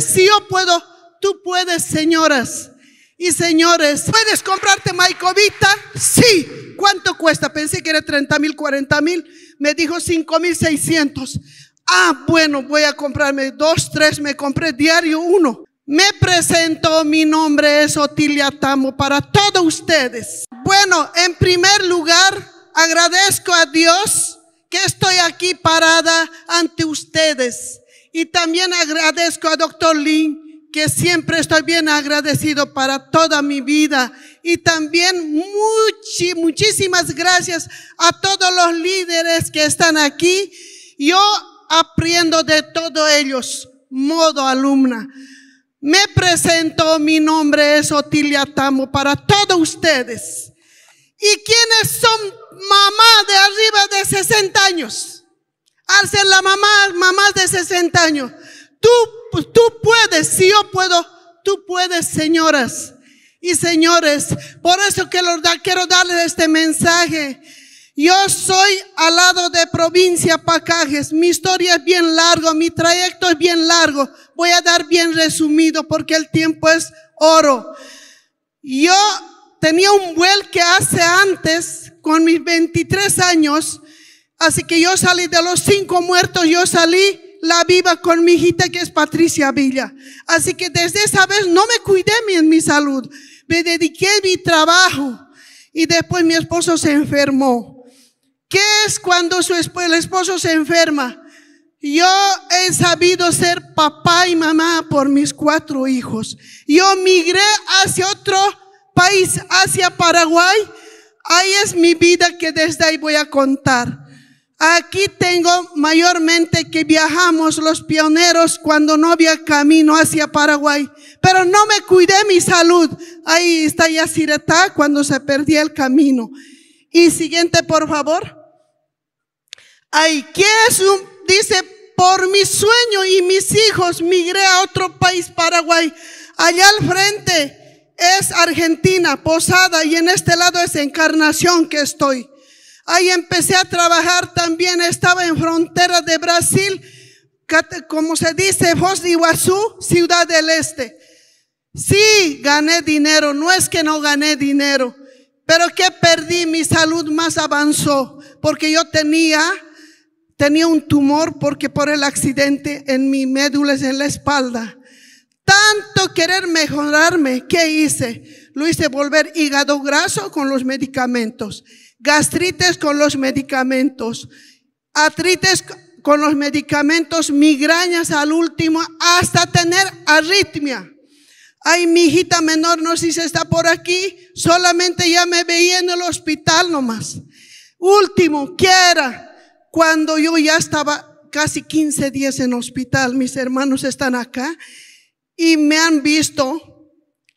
si yo puedo, tú puedes, señoras y señores. ¿Puedes comprarte Maicovita? Sí. ¿Cuánto cuesta? Pensé que era 30 mil, 40 mil. Me dijo 5 mil 600. Ah, bueno, voy a comprarme dos, tres. Me compré diario uno. Me presento, mi nombre es Otilia Tamo para todos ustedes. Bueno, en primer lugar, agradezco a Dios que estoy aquí parada ante ustedes y también agradezco a doctor Lin, que siempre estoy bien agradecido para toda mi vida. Y también muchísimas gracias a todos los líderes que están aquí. Yo aprendo de todos ellos, modo alumna. Me presento, mi nombre es Otilia Tamo para todos ustedes. ¿Y quienes son mamá de arriba de 60 años? al ser la mamá, mamá de 60 años. Tú, pues, tú puedes, si yo puedo, tú puedes, señoras y señores. Por eso que quiero darles este mensaje. Yo soy al lado de provincia Pacajes. Mi historia es bien largo, mi trayecto es bien largo. Voy a dar bien resumido porque el tiempo es oro. Yo tenía un vuel que hace antes, con mis 23 años, Así que yo salí de los cinco muertos, yo salí la viva con mi hijita que es Patricia Villa. Así que desde esa vez no me cuidé en mi salud, me dediqué mi trabajo y después mi esposo se enfermó. ¿Qué es cuando su el esposo se enferma? Yo he sabido ser papá y mamá por mis cuatro hijos. Yo migré hacia otro país, hacia Paraguay. Ahí es mi vida que desde ahí voy a contar. Aquí tengo mayormente que viajamos los pioneros cuando no había camino hacia Paraguay. Pero no me cuidé mi salud. Ahí está Yaciretá cuando se perdía el camino. Y siguiente, por favor. Ay, ¿qué es un, dice, por mi sueño y mis hijos migré a otro país, Paraguay. Allá al frente es Argentina, Posada, y en este lado es Encarnación que estoy. Ahí empecé a trabajar también, estaba en frontera de Brasil, como se dice, Foz de Iguazú, Ciudad del Este. Sí, gané dinero, no es que no gané dinero, pero que perdí, mi salud más avanzó, porque yo tenía, tenía un tumor, porque por el accidente en mi médula, en la espalda. Tanto querer mejorarme, ¿qué hice? Lo hice volver hígado graso con los medicamentos gastritis con los medicamentos, artritis con los medicamentos, migrañas al último, hasta tener arritmia. Ay, mi hijita menor, no sé si está por aquí, solamente ya me veía en el hospital nomás. Último, quiera era cuando yo ya estaba casi 15 días en hospital, mis hermanos están acá y me han visto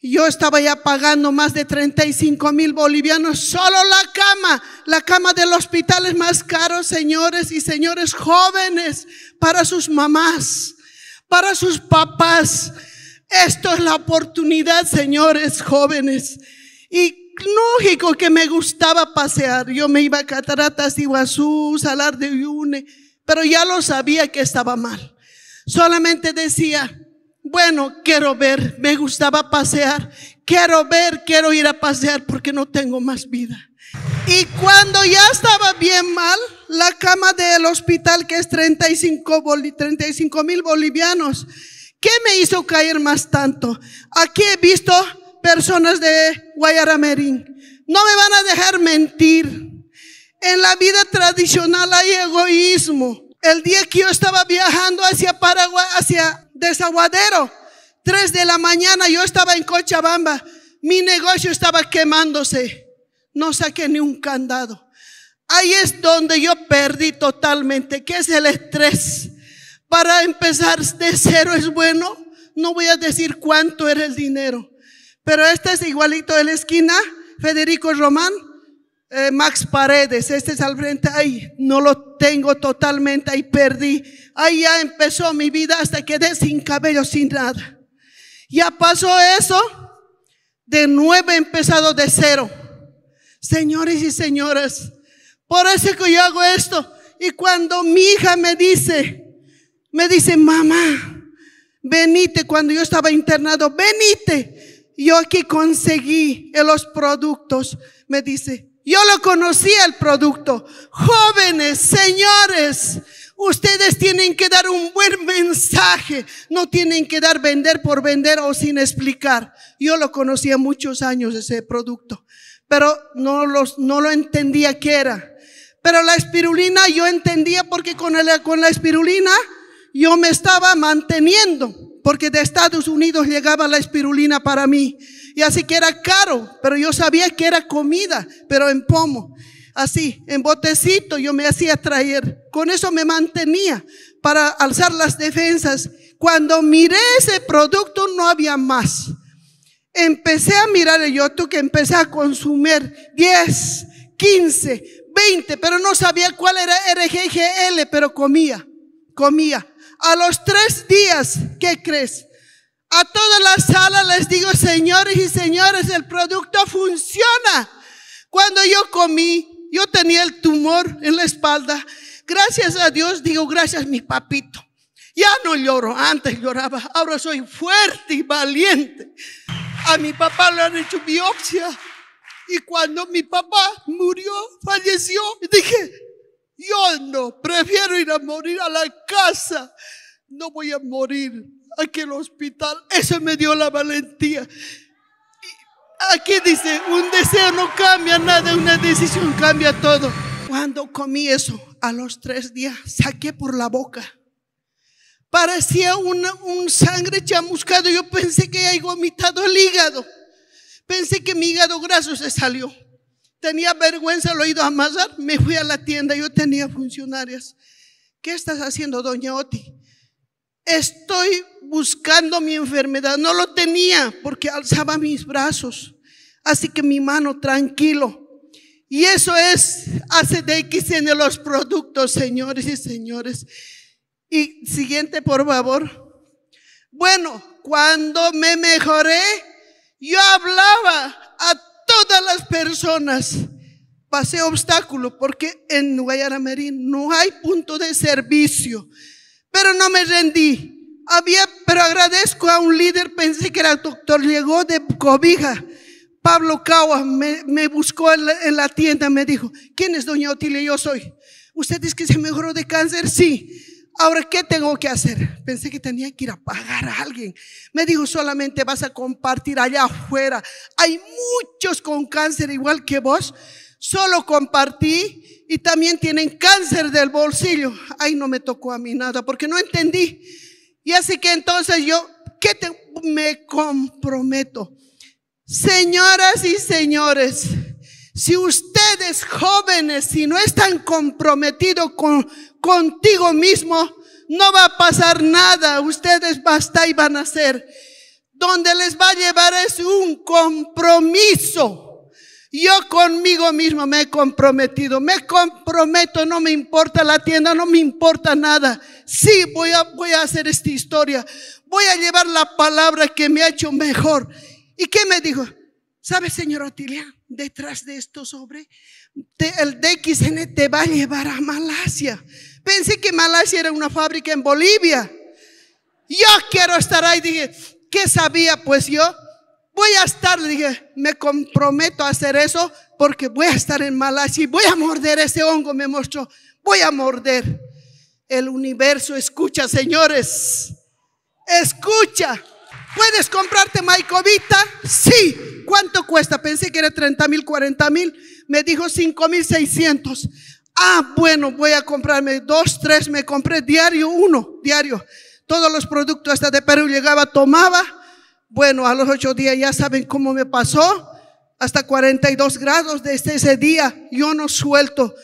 yo estaba ya pagando más de 35 mil bolivianos, solo la cama, la cama del hospital es más caro, señores y señores jóvenes, para sus mamás, para sus papás. Esto es la oportunidad, señores jóvenes. Y lógico que me gustaba pasear. Yo me iba a Cataratas, Iguazú, Salar de Uyune, pero ya lo sabía que estaba mal. Solamente decía, bueno, quiero ver, me gustaba pasear, quiero ver, quiero ir a pasear porque no tengo más vida. Y cuando ya estaba bien mal, la cama del hospital, que es 35 mil bolivianos, ¿qué me hizo caer más tanto? Aquí he visto personas de Guayaramerín. No me van a dejar mentir. En la vida tradicional hay egoísmo el día que yo estaba viajando hacia Paraguay, hacia Desaguadero, 3 de la mañana yo estaba en Cochabamba, mi negocio estaba quemándose, no saqué ni un candado. Ahí es donde yo perdí totalmente, que es el estrés. Para empezar de cero es bueno, no voy a decir cuánto era el dinero, pero este es igualito de la esquina, Federico Román, eh, Max Paredes, este es al frente, ay, no lo tengo totalmente, ahí perdí. Ahí ya empezó mi vida hasta quedé sin cabello, sin nada. Ya pasó eso, de nuevo he empezado de cero. Señores y señoras, por eso que yo hago esto. Y cuando mi hija me dice, me dice, mamá, venite, cuando yo estaba internado, venite. Yo aquí conseguí los productos. Me dice, yo lo conocía el producto. Jóvenes, señores, ustedes tienen que dar un buen mensaje. No tienen que dar vender por vender o sin explicar. Yo lo conocía muchos años ese producto, pero no, los, no lo entendía qué era. Pero la espirulina yo entendía porque con, con la espirulina yo me estaba manteniendo porque de Estados Unidos llegaba la espirulina para mí. Y así que era caro, pero yo sabía que era comida, pero en pomo. Así, en botecito yo me hacía traer. Con eso me mantenía para alzar las defensas. Cuando miré ese producto no había más. Empecé a mirar el yo, que empecé a consumir 10, 15, 20, pero no sabía cuál era RGGL, pero comía, comía. A los tres días, ¿qué crees? A toda la sala les digo, señores y señores, el producto funciona. Cuando yo comí, yo tenía el tumor en la espalda. Gracias a Dios, digo, gracias mi papito. Ya no lloro, antes lloraba, ahora soy fuerte y valiente. A mi papá le han hecho biopsia. Y cuando mi papá murió, falleció, dije, yo no, prefiero ir a morir a la casa. No voy a morir aquí en el hospital. Eso me dio la valentía. aquí dice, un deseo no cambia nada, una decisión cambia todo. Cuando comí eso, a los tres días, saqué por la boca. Parecía una, un sangre chamuscado. Yo pensé que había vomitado el hígado. Pensé que mi hígado graso se salió. Tenía vergüenza, lo he ido a amasar. Me fui a la tienda, yo tenía funcionarias. ¿Qué estás haciendo, doña Oti? Estoy buscando mi enfermedad. No lo tenía porque alzaba mis brazos. Así que mi mano, tranquilo. Y eso es ACDX en los productos, señores y señores. Y siguiente, por favor. Bueno, cuando me mejoré, yo hablaba a todas las personas pasé obstáculo porque en Guayana Merín no hay punto de servicio. Pero no me rendí. Había, pero agradezco a un líder, pensé que era el doctor, llegó de Cobija. Pablo Caua me, buscó en la, tienda, me dijo, ¿quién es doña Otilia? Yo soy. ¿Usted dice que se mejoró de cáncer? Sí. Ahora, ¿qué tengo que hacer? Pensé que tenía que ir a pagar a alguien. Me dijo, solamente vas a compartir allá afuera. Hay muchos con cáncer igual que vos. Solo compartí y también tienen cáncer del bolsillo. Ay, no me tocó a mí nada porque no entendí. Y así que entonces yo, ¿qué te, me comprometo? Señoras y señores, si ustedes jóvenes, si no están comprometidos con, contigo mismo, no va a pasar nada. Ustedes basta y van a ser. Donde les va a llevar es un compromiso. Yo conmigo mismo me he comprometido, me comprometo, no me importa la tienda, no me importa nada. Sí, voy a, voy a hacer esta historia, voy a llevar la palabra que me ha hecho mejor. ¿Y qué me dijo? ¿Sabe, señor Otiliano? detrás de esto sobre el DXN te va a llevar a Malasia. Pensé que Malasia era una fábrica en Bolivia. Yo quiero estar ahí. Dije, ¿qué sabía? Pues yo voy a estar. Dije, me comprometo a hacer eso porque voy a estar en Malasia y voy a morder ese hongo. Me mostró, voy a morder. El universo escucha, señores. Escucha. ¿Puedes comprarte Maicovita? Sí. ¿Cuánto cuesta? Pensé que era 30 mil, 40 mil. Me dijo 5 Ah, bueno, voy a comprarme dos, tres. Me compré diario uno, diario. Todos los productos hasta de Perú llegaba, tomaba. Bueno, a los ocho días ya saben cómo me pasó. Hasta 42 grados desde ese día. Yo no suelto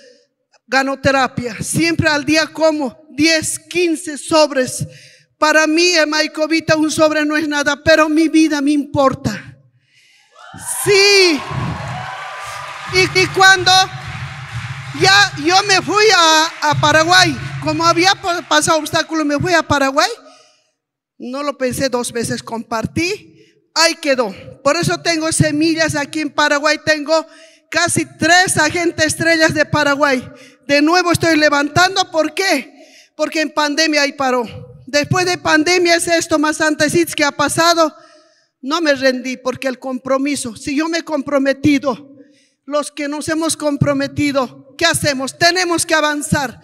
ganoterapia. Siempre al día como 10, 15 sobres para mí, Covita un sobre no es nada, pero mi vida me importa. Sí. Y, cuando ya yo me fui a, a Paraguay, como había pasado obstáculo, me fui a Paraguay. No lo pensé dos veces, compartí, ahí quedó. Por eso tengo semillas aquí en Paraguay, tengo casi tres agentes estrellas de Paraguay. De nuevo estoy levantando, ¿por qué? Porque en pandemia ahí paró. Después de pandemia es esto más antes que ha pasado. No me rendí porque el compromiso, si yo me he comprometido, los que nos hemos comprometido, ¿qué hacemos? Tenemos que avanzar.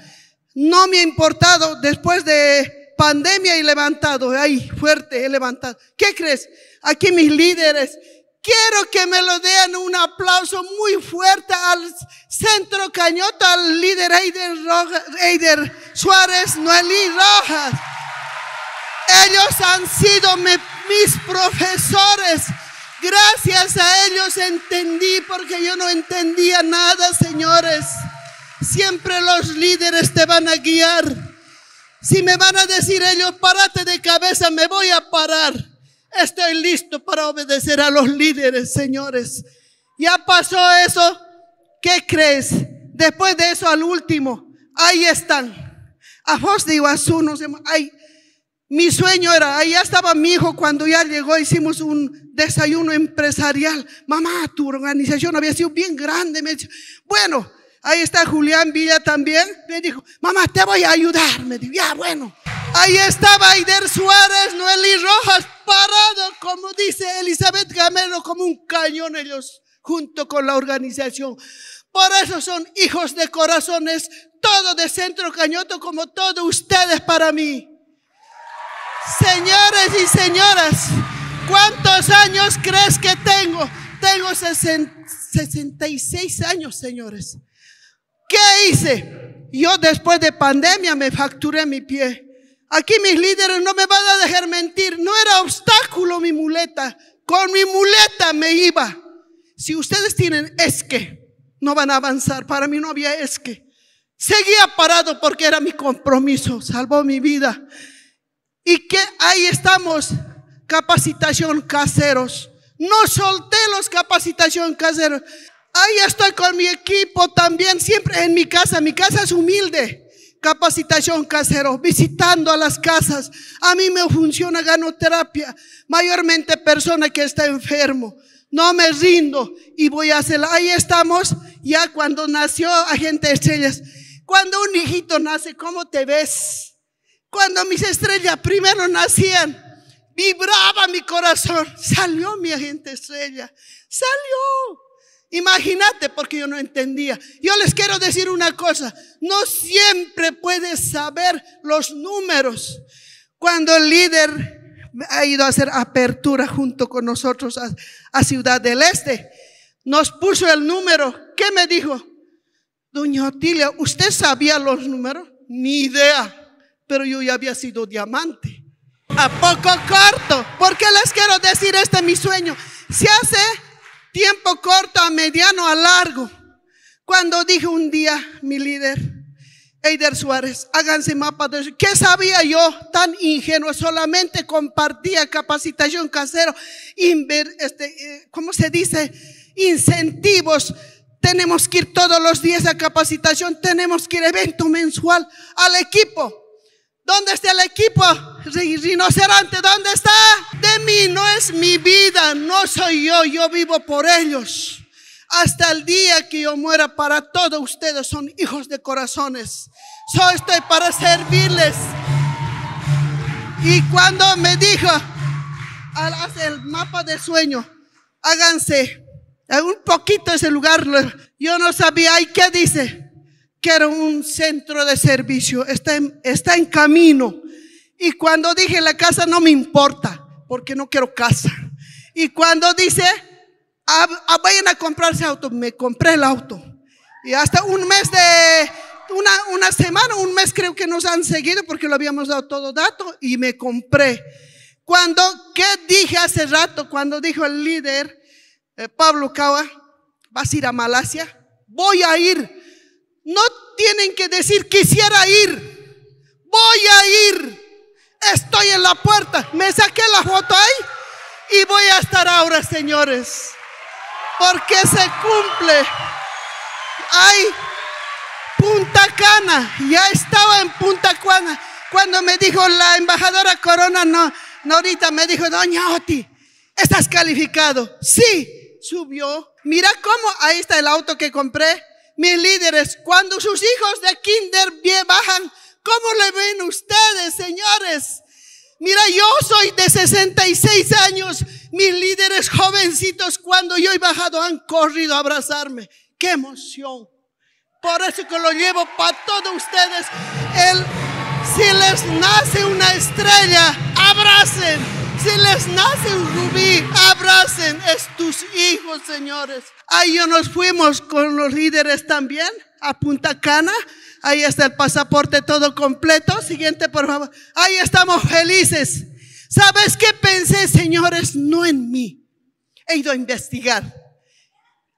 No me ha importado después de pandemia y levantado, ahí fuerte, he levantado. ¿Qué crees? Aquí mis líderes, quiero que me lo den un aplauso muy fuerte al centro Cañota al líder Eider, Eider Suárez Noelí Rojas. Ellos han sido mis profesores. Gracias a ellos entendí porque yo no entendía nada, señores. Siempre los líderes te van a guiar. Si me van a decir ellos, párate de cabeza, me voy a parar. Estoy listo para obedecer a los líderes, señores. Ya pasó eso. ¿Qué crees? Después de eso, al último, ahí están. A vos Iguazú, no sé, ahí, mi sueño era, ahí estaba mi hijo cuando ya llegó, hicimos un desayuno empresarial. Mamá, tu organización había sido bien grande. bueno, ahí está Julián Villa también. Me dijo, mamá, te voy a ayudar. Me dijo, ya, bueno. Ahí estaba Aider Suárez, Noel y Rojas, parado, como dice Elizabeth Gamero, como un cañón ellos, junto con la organización. Por eso son hijos de corazones, todo de Centro Cañoto, como todos ustedes para mí. Señores y señoras, ¿cuántos años crees que tengo? Tengo 66 años, señores. ¿Qué hice? Yo después de pandemia me facturé mi pie. Aquí mis líderes no me van a dejar mentir. No era obstáculo mi muleta. Con mi muleta me iba. Si ustedes tienen es que, no van a avanzar. Para mí no había es que. Seguía parado porque era mi compromiso. Salvó mi vida. Y que ahí estamos, capacitación caseros. No solté los capacitación caseros. Ahí estoy con mi equipo también, siempre en mi casa. Mi casa es humilde. Capacitación casero, visitando a las casas. A mí me funciona ganoterapia, mayormente persona que está enfermo. No me rindo y voy a hacerla. Ahí estamos, ya cuando nació Agente Estrellas. Cuando un hijito nace, ¿cómo te ves? Cuando mis estrellas primero nacían, vibraba mi corazón. Salió mi agente estrella. Salió. Imagínate, porque yo no entendía. Yo les quiero decir una cosa, no siempre puedes saber los números. Cuando el líder ha ido a hacer apertura junto con nosotros a, a Ciudad del Este, nos puso el número. ¿Qué me dijo? Doña Otilia, ¿usted sabía los números? Ni idea pero yo ya había sido diamante. A poco corto. ¿Por qué les quiero decir este es mi sueño? Se hace tiempo corto, a mediano, a largo. Cuando dije un día mi líder, Eider Suárez, háganse mapa de... ¿Qué sabía yo tan ingenuo? Solamente compartía capacitación casero, este, eh, ¿cómo se dice? Incentivos. Tenemos que ir todos los días a capacitación, tenemos que ir evento mensual al equipo. ¿Dónde está el equipo? Rinoceronte, ¿dónde está? De mí no es mi vida, no soy yo, yo vivo por ellos. Hasta el día que yo muera, para todos ustedes son hijos de corazones. Yo estoy para servirles. Y cuando me dijo, al el mapa del sueño, háganse un poquito ese lugar, yo no sabía, ¿y qué dice? que era un centro de servicio, está en, está en camino. Y cuando dije la casa no me importa, porque no quiero casa. Y cuando dice, ah, vayan a comprarse auto, me compré el auto. Y hasta un mes de, una, una semana, un mes creo que nos han seguido porque lo habíamos dado todo dato y me compré. Cuando, ¿qué dije hace rato? Cuando dijo el líder, eh, Pablo Cava, vas a ir a Malasia, voy a ir tienen que decir, quisiera ir, voy a ir, estoy en la puerta, me saqué la foto ahí y voy a estar ahora, señores, porque se cumple. Ay, Punta Cana, ya estaba en Punta Cana cuando me dijo la embajadora Corona, no, ahorita me dijo, doña Oti, estás calificado. Sí, subió. Mira cómo, ahí está el auto que compré mis líderes, cuando sus hijos de kinder bajan, ¿cómo le ven ustedes, señores? Mira, yo soy de 66 años. Mis líderes jovencitos, cuando yo he bajado, han corrido a abrazarme. ¡Qué emoción! Por eso que lo llevo para todos ustedes. El, si les nace una estrella, abracen. Si les nace un rubí, abracen, es tus hijos, señores. Ahí nos fuimos con los líderes también a Punta Cana. Ahí está el pasaporte todo completo. Siguiente, por favor. Ahí estamos felices. ¿Sabes qué pensé, señores? No en mí. He ido a investigar.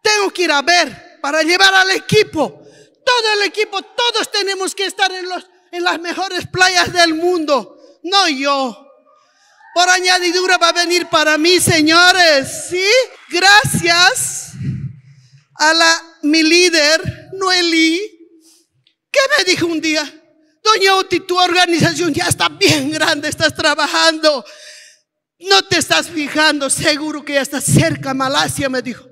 Tengo que ir a ver para llevar al equipo. Todo el equipo, todos tenemos que estar en, los, en las mejores playas del mundo. No yo por añadidura va a venir para mí, señores. ¿Sí? Gracias a la, mi líder, Noeli, que me dijo un día, Doña Oti, tu organización ya está bien grande, estás trabajando. No te estás fijando, seguro que ya estás cerca, Malasia, me dijo.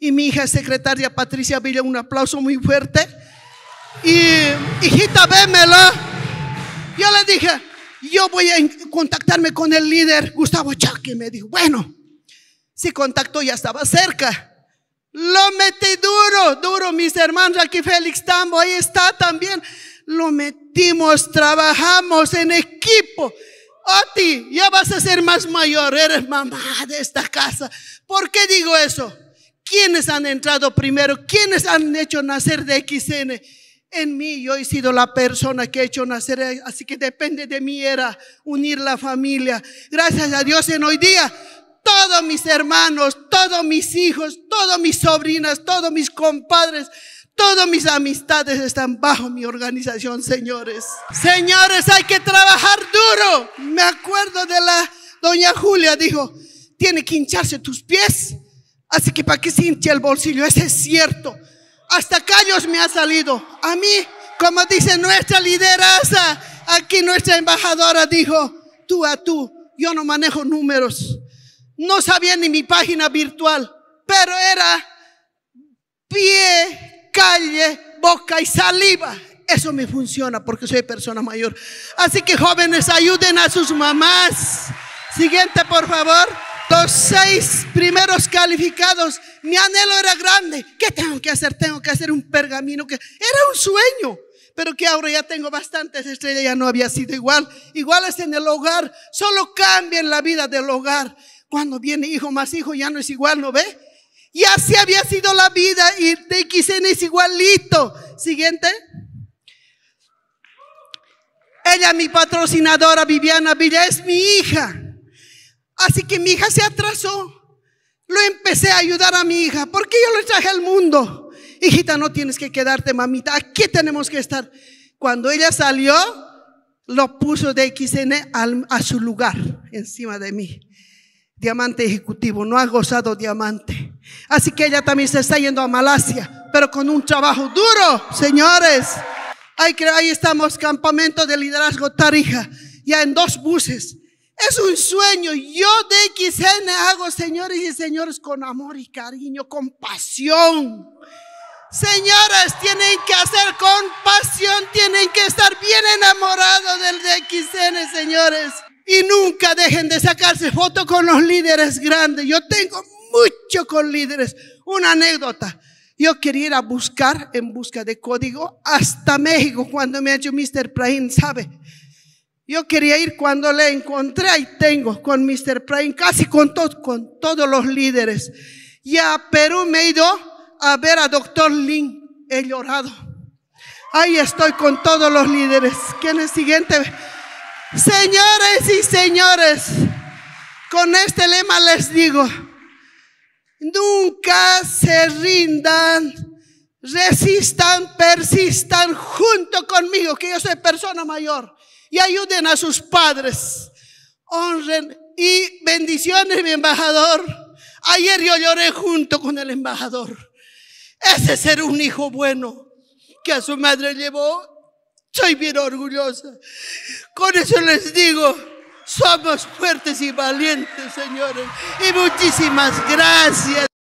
Y mi hija secretaria Patricia Villa, un aplauso muy fuerte. Y hijita, vémela. Yo le dije, yo voy a contactarme con el líder Gustavo Chaque. Me dijo, bueno, si contacto ya estaba cerca. Lo metí duro, duro, mis hermanos. Aquí Félix Tambo, ahí está también. Lo metimos, trabajamos en equipo. ti ya vas a ser más mayor, eres mamá de esta casa. ¿Por qué digo eso? ¿Quiénes han entrado primero? ¿Quiénes han hecho nacer de XN? en mí. Yo he sido la persona que he hecho nacer, así que depende de mí era unir la familia. Gracias a Dios en hoy día, todos mis hermanos, todos mis hijos, todas mis sobrinas, todos mis compadres, todas mis amistades están bajo mi organización, señores. Señores, hay que trabajar duro. Me acuerdo de la doña Julia, dijo, tiene que hincharse tus pies. Así que para que se hinche el bolsillo, ese es cierto hasta callos me ha salido. A mí, como dice nuestra lideraza, aquí nuestra embajadora dijo, tú a tú, yo no manejo números. No sabía ni mi página virtual, pero era pie, calle, boca y saliva. Eso me funciona porque soy persona mayor. Así que jóvenes, ayuden a sus mamás. Siguiente, por favor. Los seis primeros calificados, mi anhelo era grande. ¿Qué tengo que hacer? Tengo que hacer un pergamino que era un sueño pero que ahora ya tengo bastantes estrellas, ya no había sido igual. Igual es en el hogar, solo cambia en la vida del hogar. Cuando viene hijo más hijo, ya no es igual, ¿no ve? Y así había sido la vida y de XN es igualito. Siguiente. Ella, mi patrocinadora Viviana Villa, es mi hija. Así que mi hija se atrasó. Lo empecé a ayudar a mi hija, porque yo le traje al mundo. Hijita, no tienes que quedarte, mamita. Aquí tenemos que estar. Cuando ella salió, lo puso de XN a su lugar, encima de mí. Diamante ejecutivo, no ha gozado diamante. Así que ella también se está yendo a Malasia, pero con un trabajo duro, señores. Ahí, ahí estamos, campamento de liderazgo Tarija, ya en dos buses. Es un sueño. Yo de XN hago, señores y señores, con amor y cariño, con pasión. Señoras, tienen que hacer con pasión, tienen que estar bien enamorados del DXN, señores. Y nunca dejen de sacarse fotos con los líderes grandes. Yo tengo mucho con líderes. Una anécdota. Yo quería ir a buscar en busca de código hasta México cuando me ha hecho Mr. prime ¿sabe? Yo quería ir cuando le encontré, ahí tengo, con Mr. Prime, casi con, con todos los líderes. Y a Perú me he ido a ver a Dr. Lin, he llorado. Ahí estoy con todos los líderes. ¿Quién es el siguiente, señores y señores, con este lema les digo, nunca se rindan, resistan, persistan junto conmigo, que yo soy persona mayor y ayuden a sus padres. Honren y bendiciones, mi embajador. Ayer yo lloré junto con el embajador. Ese ser un hijo bueno que a su madre llevó, soy bien orgullosa. Con eso les digo, somos fuertes y valientes, señores. Y muchísimas gracias.